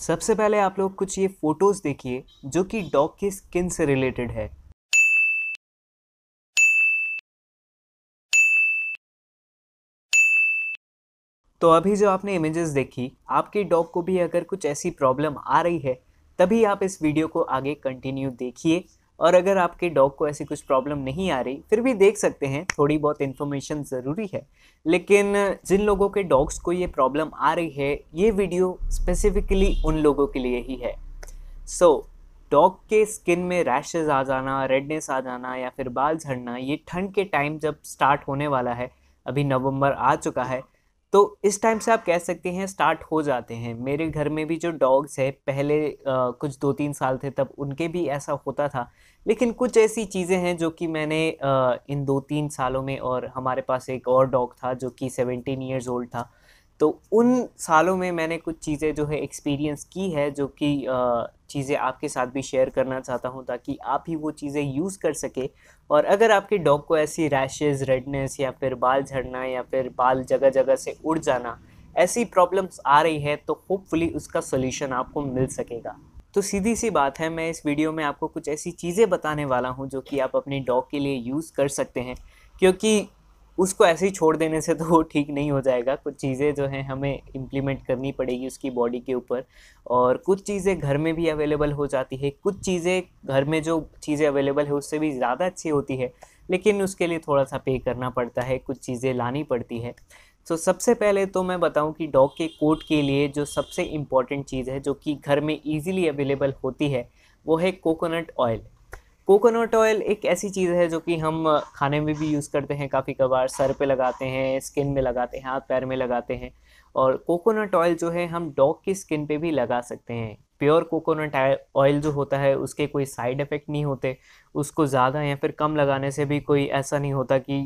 सबसे पहले आप लोग कुछ ये फ़ोटोज़ देखिए जो कि डॉग की स्किन से रिलेटेड है तो अभी जो आपने इमेजेस देखी आपके डॉग को भी अगर कुछ ऐसी प्रॉब्लम आ रही है तभी आप इस वीडियो को आगे कंटिन्यू देखिए और अगर आपके डॉग को ऐसी कुछ प्रॉब्लम नहीं आ रही फिर भी देख सकते हैं थोड़ी बहुत इन्फॉर्मेशन ज़रूरी है लेकिन जिन लोगों के डॉग्स को ये प्रॉब्लम आ रही है ये वीडियो स्पेसिफिकली उन लोगों के लिए ही है सो so, डॉग के स्किन में रैशेज आ जाना रेडनेस आ जाना या फिर बाल झड़ना ये ठंड के टाइम जब स्टार्ट होने वाला है अभी नवंबर आ चुका है तो इस टाइम से आप कह सकते हैं स्टार्ट हो जाते हैं मेरे घर में भी जो डॉग्स है पहले आ, कुछ दो तीन साल थे तब उनके भी ऐसा होता था लेकिन कुछ ऐसी चीज़ें हैं जो कि मैंने आ, इन दो तीन सालों में और हमारे पास एक और डॉग था जो कि सेवेंटीन ईयर्स ओल्ड था तो उन सालों में मैंने कुछ चीज़ें जो है एक्सपीरियंस की है जो कि चीज़ें आपके साथ भी शेयर करना चाहता हूँ ताकि आप ही वो चीज़ें यूज़ कर सके और अगर आपके डॉग को ऐसी रैशेज़ रेडनेस या फिर बाल झड़ना या फिर बाल जगह जगह से उड़ जाना ऐसी प्रॉब्लम्स आ रही है तो होपफुली उसका सोल्यूशन आपको मिल सकेगा तो सीधी सी बात है मैं इस वीडियो में आपको कुछ ऐसी चीज़ें बताने वाला हूँ जो कि आप अपने डॉग के लिए यूज़ कर सकते हैं क्योंकि उसको ऐसे ही छोड़ देने से तो वो ठीक नहीं हो जाएगा कुछ चीज़ें जो हैं हमें इम्प्लीमेंट करनी पड़ेगी उसकी बॉडी के ऊपर और कुछ चीज़ें घर में भी अवेलेबल हो जाती है कुछ चीज़ें घर में जो चीज़ें अवेलेबल है उससे भी ज़्यादा अच्छी होती है लेकिन उसके लिए थोड़ा सा पे करना पड़ता है कुछ चीज़ें लानी पड़ती है तो सबसे पहले तो मैं बताऊं कि डॉग के कोट के लिए जो सबसे इम्पॉर्टेंट चीज़ है जो कि घर में इजीली अवेलेबल होती है वो है कोकोनट ऑयल कोकोनट ऑयल एक ऐसी चीज़ है जो कि हम खाने में भी यूज़ करते हैं काफ़ी कबार सर पे लगाते हैं स्किन में लगाते हैं हाथ पैर में लगाते हैं और कोकोनट ऑयल जो है हम डॉग की स्किन पे भी लगा सकते हैं प्योर कोकोनट ऑयल जो होता है उसके कोई साइड इफ़ेक्ट नहीं होते उसको ज़्यादा या फिर कम लगाने से भी कोई ऐसा नहीं होता कि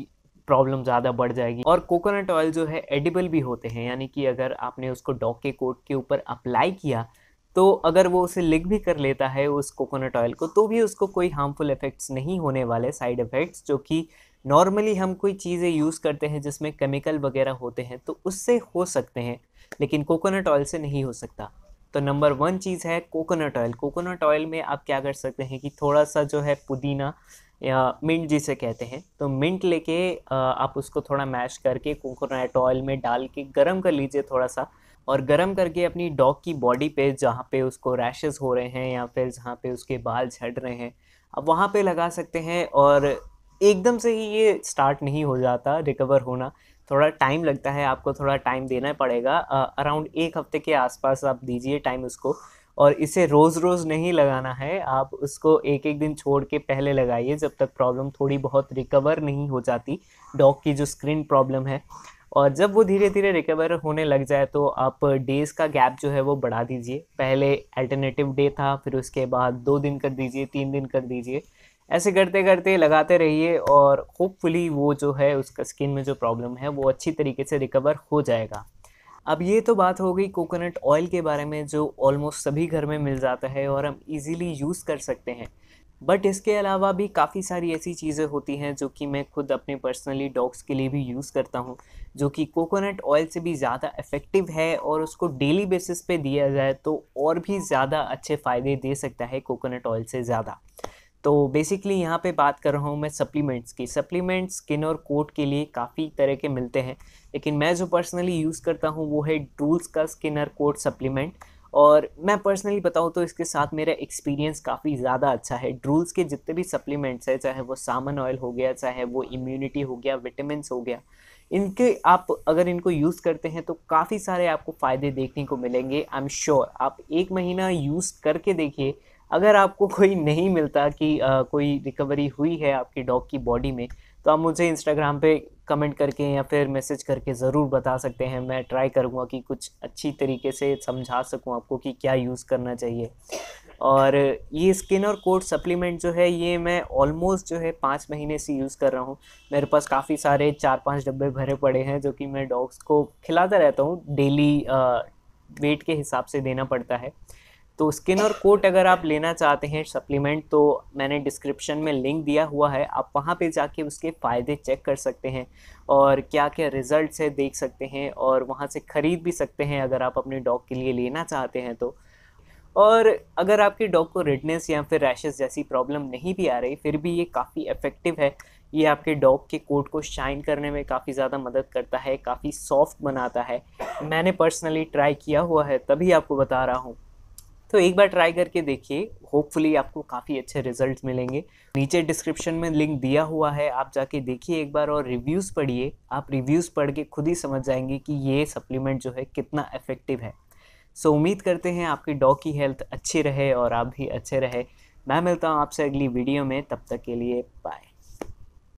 प्रॉब्लम ज़्यादा बढ़ जाएगी और कोकोनट ऑयल जो है एडिबल भी होते हैं यानी कि अगर आपने उसको डॉग के कोट के ऊपर अप्लाई किया तो अगर वो उसे लिक भी कर लेता है उस कोकोनट ऑयल को तो भी उसको कोई हार्मफुल इफ़ेक्ट्स नहीं होने वाले साइड इफ़ेक्ट्स जो कि नॉर्मली हम कोई चीज़ें यूज़ करते हैं जिसमें केमिकल वगैरह होते हैं तो उससे हो सकते हैं लेकिन कोकोनट ऑयल से नहीं हो सकता तो नंबर वन चीज़ है कोकोनट ऑयल कोकोनट ऑयल में आप क्या कर सकते हैं कि थोड़ा सा जो है पुदीना या मिंट जिसे कहते हैं तो मिंट लेके आप उसको थोड़ा मैश करके कोकोनट ऑयल में डाल के गर्म कर लीजिए थोड़ा सा और गर्म करके अपनी डॉग की बॉडी पे जहाँ पे उसको रैशेस हो रहे हैं या फिर जहाँ पे उसके बाल झड़ रहे हैं आप वहाँ पे लगा सकते हैं और एकदम से ही ये स्टार्ट नहीं हो जाता रिकवर होना थोड़ा टाइम लगता है आपको थोड़ा टाइम देना पड़ेगा अराउंड एक हफ्ते के आसपास आप दीजिए टाइम उसको और इसे रोज़ रोज़ नहीं लगाना है आप उसको एक एक दिन छोड़ के पहले लगाइए जब तक प्रॉब्लम थोड़ी बहुत रिकवर नहीं हो जाती डॉग की जो स्क्रीन प्रॉब्लम है और जब वो धीरे धीरे रिकवर होने लग जाए तो आप डेज़ का गैप जो है वो बढ़ा दीजिए पहले अल्टरनेटिव डे था फिर उसके बाद दो दिन कर दीजिए तीन दिन कर दीजिए ऐसे करते करते लगाते रहिए और होपफुली वो जो है उसका स्किन में जो प्रॉब्लम है वो अच्छी तरीके से रिकवर हो जाएगा अब ये तो बात हो गई कोकोनट ऑयल के बारे में जो ऑलमोस्ट सभी घर में मिल जाता है और हम इजीली यूज़ कर सकते हैं बट इसके अलावा भी काफ़ी सारी ऐसी चीज़ें होती हैं जो कि मैं खुद अपने पर्सनली डॉग्स के लिए भी यूज़ करता हूँ जो कि कोकोनट ऑयल से भी ज़्यादा इफ़ेक्टिव है और उसको डेली बेसिस पे दिया जाए तो और भी ज़्यादा अच्छे फ़ायदे दे सकता है कोकोनट ऑयल से ज़्यादा तो बेसिकली यहाँ पे बात कर रहा हूँ मैं सप्लीमेंट्स की सप्लीमेंट्स स्किन और कोट के लिए काफ़ी तरह के मिलते हैं लेकिन मैं जो पर्सनली यूज़ करता हूँ वो है डूल्स का स्किन और कोट सप्लीमेंट और मैं पर्सनली बताऊँ तो इसके साथ मेरा एक्सपीरियंस काफ़ी ज़्यादा अच्छा है ड्रूल्स के जितने भी सप्लीमेंट्स हैं चाहे वो सामन ऑयल हो गया चाहे वो इम्यूनिटी हो गया विटामिन हो गया इनके आप अगर इनको यूज़ करते हैं तो काफ़ी सारे आपको फ़ायदे देखने को मिलेंगे आई एम श्योर आप एक महीना यूज़ करके देखिए अगर आपको कोई नहीं मिलता कि आ, कोई रिकवरी हुई है आपकी डॉग की बॉडी में तो आप मुझे इंस्टाग्राम पे कमेंट करके या फिर मैसेज करके ज़रूर बता सकते हैं मैं ट्राई करूँगा कि कुछ अच्छी तरीके से समझा सकूँ आपको कि क्या यूज़ करना चाहिए और ये स्किन और कोट सप्लीमेंट जो है ये मैं ऑलमोस्ट जो है पाँच महीने से यूज़ कर रहा हूँ मेरे पास काफ़ी सारे चार पाँच डब्बे भरे पड़े हैं जो कि मैं डॉग्स को खिलाता रहता हूँ डेली वेट के हिसाब से देना पड़ता है तो स्किन और कोट अगर आप लेना चाहते हैं सप्लीमेंट तो मैंने डिस्क्रिप्शन में लिंक दिया हुआ है आप वहाँ पे जाके उसके फ़ायदे चेक कर सकते हैं और क्या क्या रिज़ल्ट है देख सकते हैं और वहाँ से ख़रीद भी सकते हैं अगर आप अपने डॉग के लिए लेना चाहते हैं तो और अगर आपके डॉग को रेडनेस या फिर रैशेस जैसी प्रॉब्लम नहीं भी आ रही फिर भी ये काफ़ी इफ़ेक्टिव है ये आपके डॉग के कोट को शाइन करने में काफ़ी ज़्यादा मदद करता है काफ़ी सॉफ्ट बनाता है मैंने पर्सनली ट्राई किया हुआ है तभी आपको बता रहा हूँ तो एक बार ट्राई करके देखिए होपफुली आपको काफ़ी अच्छे रिजल्ट मिलेंगे नीचे डिस्क्रिप्शन में लिंक दिया हुआ है आप जाके देखिए एक बार और रिव्यूज़ पढ़िए आप रिव्यूज़ पढ़ के खुद ही समझ जाएंगे कि ये सप्लीमेंट जो है कितना इफ़ेक्टिव है सो so, उम्मीद करते हैं आपकी डॉग की हेल्थ अच्छी रहे और आप भी अच्छे रहे मैं मिलता हूँ आपसे अगली वीडियो में तब तक के लिए बाय